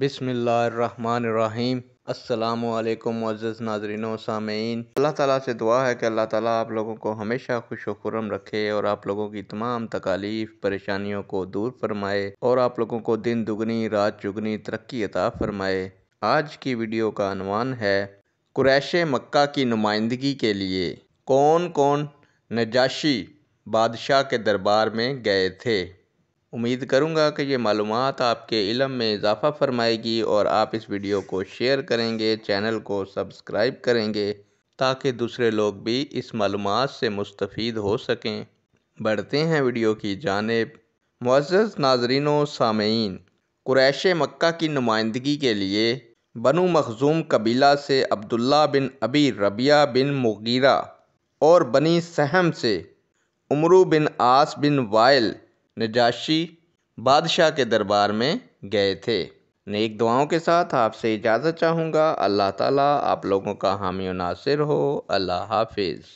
बिसमीम् अल्लाम मज़ नाजरीन सामीन अल्लाह ताला से दुआ है कि अल्लाह ताला आप लोगों को हमेशा खुश खुरम रखे और आप लोगों की तमाम तकालीफ परेशानियों को दूर फरमाए और आप लोगों को दिन दुगनी रात चुगनी तरक्की अता फरमाए आज की वीडियो का अनवान है क्रैश मक्का की नुमाइंदगी के लिए कौन कौन नजाशी बादशाह के दरबार में गए थे उम्मीद करूँगा कि ये मालूम आपके इलम में इजाफ़ा फ़रमाएगी और आप इस वीडियो को शेयर करेंगे चैनल को सब्सक्राइब करेंगे ताकि दूसरे लोग भी इस मालूम से मुस्तफ़ हो सकें बढ़ते हैं वीडियो की जानब मुआज़ नाजरीन सामीन क्रैश मक्का की नुमाइंदगी के लिए बनु मखजूम कबीला से Abdullah bin Abi Rabia bin Mughira और बनी सहम से उमरू बिन आस बिन वायल नजाशी बादशाह के दरबार में गए थे नेक दुआओं के साथ आपसे इजाज़त चाहूँगा अल्लाह ताला आप लोगों का हामी नासिर हो अल्लाह हाफिज़